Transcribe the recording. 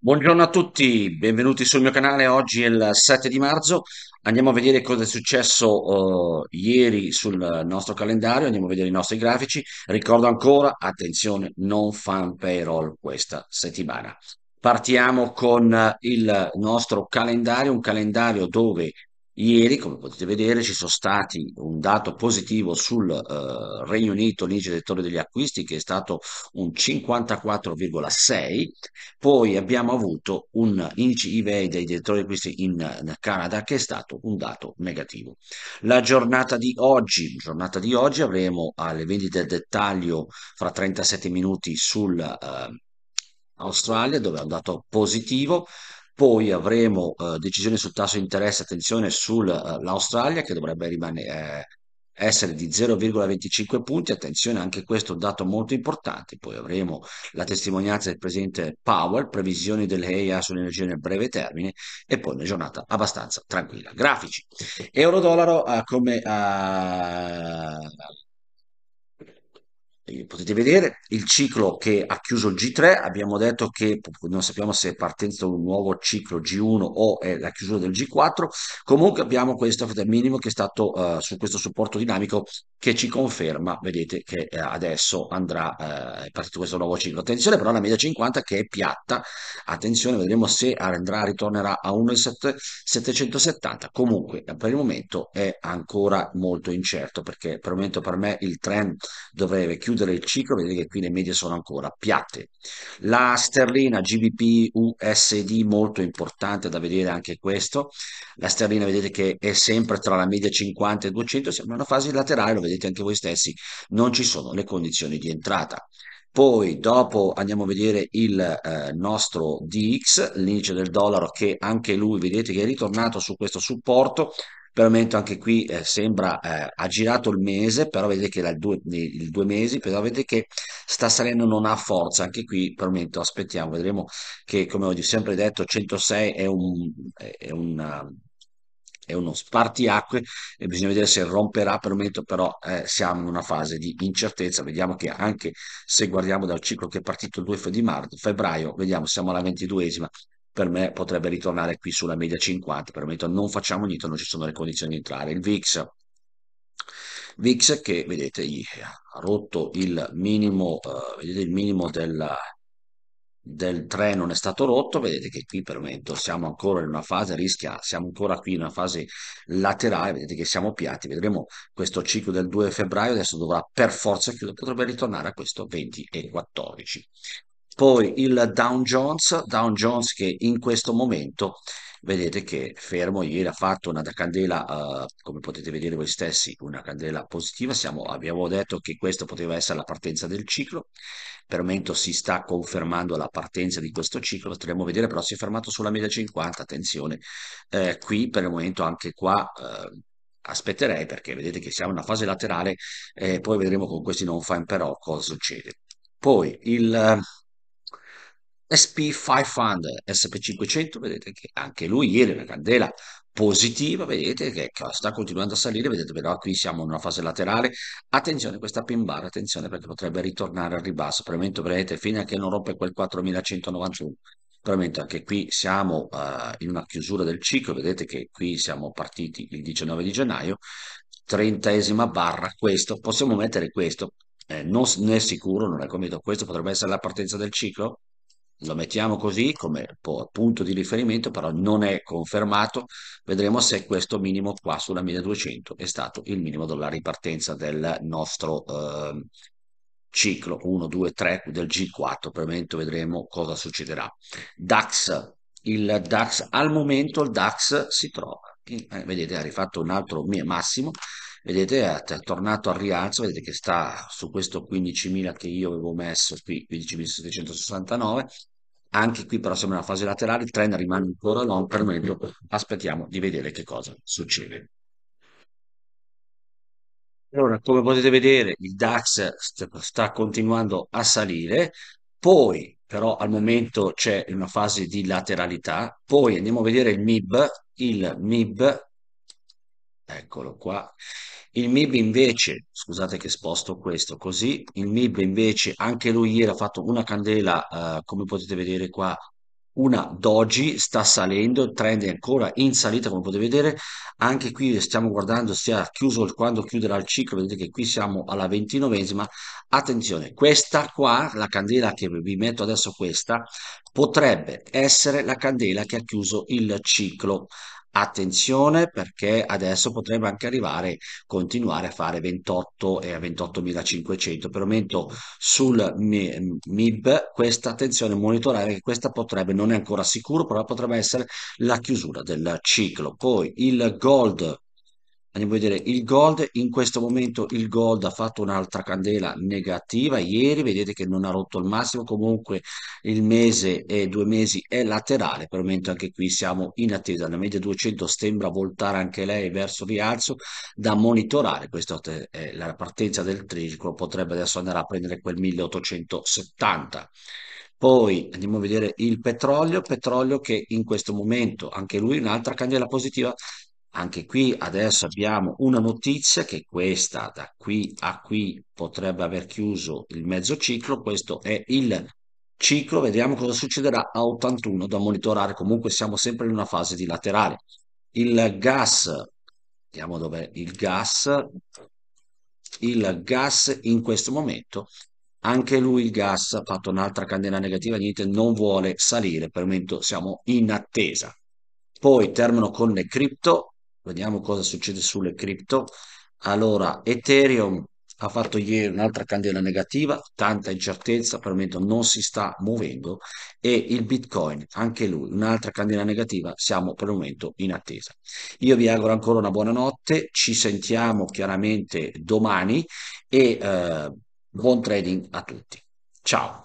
Buongiorno a tutti, benvenuti sul mio canale. Oggi è il 7 di marzo. Andiamo a vedere cosa è successo uh, ieri sul nostro calendario, andiamo a vedere i nostri grafici. Ricordo ancora, attenzione, non fan payroll questa settimana. Partiamo con il nostro calendario, un calendario dove Ieri, come potete vedere, ci sono stati un dato positivo sul eh, Regno Unito, l'indice del settore degli acquisti, che è stato un 54,6, poi abbiamo avuto un indice IVA dei direttori di acquisti in Canada che è stato un dato negativo. La giornata di oggi, giornata di oggi avremo alle vendite al dettaglio fra 37 minuti sull'Australia, eh, dove è un dato positivo, poi avremo eh, decisioni sul tasso di interesse, attenzione sull'Australia eh, che dovrebbe rimanere, eh, essere di 0,25 punti, attenzione anche questo è un dato molto importante. Poi avremo la testimonianza del presidente Powell, previsioni dell'EIA sull'energia nel breve termine e poi una giornata abbastanza tranquilla. Grafici. Euro-dollaro eh, come... Eh, potete vedere il ciclo che ha chiuso il G3, abbiamo detto che non sappiamo se è partenza un nuovo ciclo G1 o è la chiusura del G4, comunque abbiamo questo minimo che è stato uh, su questo supporto dinamico che ci conferma, vedete che eh, adesso andrà, uh, è partito questo nuovo ciclo. Attenzione però alla media 50 che è piatta, attenzione vedremo se andrà, ritornerà a 1,770, comunque per il momento è ancora molto incerto perché per il momento per me il trend dovrebbe chiudere chiudere il ciclo, vedete che qui le medie sono ancora piatte. La sterlina GBP USD molto importante da vedere anche questo. La sterlina vedete che è sempre tra la media 50 e 200, siamo in una fase laterale, lo vedete anche voi stessi, non ci sono le condizioni di entrata. Poi dopo andiamo a vedere il eh, nostro DX, l'indice del dollaro che anche lui vedete che è ritornato su questo supporto per il momento anche qui eh, sembra eh, ha girato il mese però vedete che era due, il due, mesi però vedete che sta salendo non ha forza anche qui per il momento aspettiamo vedremo che come ho sempre detto 106 è un, è un è uno spartiacque e bisogna vedere se romperà per il momento però eh, siamo in una fase di incertezza vediamo che anche se guardiamo dal ciclo che è partito il 2 febbraio vediamo siamo alla 22esima per me potrebbe ritornare qui sulla media 50, per il momento non facciamo niente, non ci sono le condizioni di entrare. Il VIX, VIX che vedete ha rotto il minimo, eh, vedete il minimo del, del 3 non è stato rotto, vedete che qui per il momento siamo ancora in una fase rischia, siamo ancora qui in una fase laterale, vedete che siamo piatti, vedremo questo ciclo del 2 febbraio, adesso dovrà per forza chiudere, potrebbe ritornare a questo 20 e 14. Poi il Dow Jones, Down Jones che in questo momento vedete che fermo ieri ha fatto una candela, eh, come potete vedere voi stessi, una candela positiva, Siamo, abbiamo detto che questa poteva essere la partenza del ciclo, per momento si sta confermando la partenza di questo ciclo, potremmo vedere però si è fermato sulla media 50, attenzione, eh, qui per il momento anche qua... Eh, aspetterei perché vedete che siamo in una fase laterale e eh, poi vedremo con questi non fan però cosa succede. Poi il SP500, SP500, vedete che anche lui ieri una candela positiva, vedete che sta continuando a salire, vedete però qui siamo in una fase laterale, attenzione questa pin bar, attenzione perché potrebbe ritornare al ribasso, premento vedete fino a che non rompe quel 4191, Veramente anche qui siamo uh, in una chiusura del ciclo, vedete che qui siamo partiti il 19 di gennaio, trentesima barra, questo, possiamo mettere questo, eh, non ne è sicuro, non è convinto, questo potrebbe essere la partenza del ciclo? lo mettiamo così come punto di riferimento, però non è confermato, vedremo se questo minimo qua sulla 1200 è stato il minimo della ripartenza del nostro eh, ciclo 1, 2, 3 del G4, per il momento vedremo cosa succederà. DAX, il DAX al momento il DAX si trova, eh, vedete ha rifatto un altro massimo, vedete è tornato al rialzo, vedete che sta su questo 15.000 che io avevo messo qui, 15.769, anche qui però siamo nella fase laterale, il trend rimane ancora long, per meglio aspettiamo di vedere che cosa succede. Allora, come potete vedere, il DAX sta continuando a salire, poi però al momento c'è una fase di lateralità, poi andiamo a vedere il MIB, il MIB, eccolo qua, il MIB invece, scusate che sposto questo così, il MIB invece anche lui ieri ha fatto una candela, eh, come potete vedere qua, una doji, sta salendo, il trend è ancora in salita come potete vedere, anche qui stiamo guardando se ha chiuso quando chiuderà il ciclo, vedete che qui siamo alla ventinovesima, attenzione, questa qua, la candela che vi metto adesso questa, potrebbe essere la candela che ha chiuso il ciclo, Attenzione perché adesso potrebbe anche arrivare, continuare a fare 28 e a 28.500, per momento sul MIB questa attenzione, monitorare che questa potrebbe, non è ancora sicuro, però potrebbe essere la chiusura del ciclo. Poi il gold andiamo a vedere il gold in questo momento il gold ha fatto un'altra candela negativa ieri vedete che non ha rotto il massimo comunque il mese e due mesi è laterale per il momento anche qui siamo in attesa la media 200 sembra voltare anche lei verso rialzo da monitorare questa è la partenza del triciclo potrebbe adesso andare a prendere quel 1870 poi andiamo a vedere il petrolio, petrolio che in questo momento anche lui un'altra candela positiva anche qui adesso abbiamo una notizia che questa da qui a qui potrebbe aver chiuso il mezzo ciclo, questo è il ciclo, vediamo cosa succederà a 81 da monitorare, comunque siamo sempre in una fase di laterale. Il gas, vediamo dov'è il gas, il gas in questo momento anche lui il gas ha fatto un'altra candela negativa, niente, non vuole salire, per il momento siamo in attesa. Poi termino con le cripto, Vediamo cosa succede sulle cripto. Allora, Ethereum ha fatto ieri un'altra candela negativa, tanta incertezza, per il momento non si sta muovendo, e il Bitcoin, anche lui, un'altra candela negativa, siamo per il momento in attesa. Io vi auguro ancora una buona notte, ci sentiamo chiaramente domani e eh, buon trading a tutti. Ciao!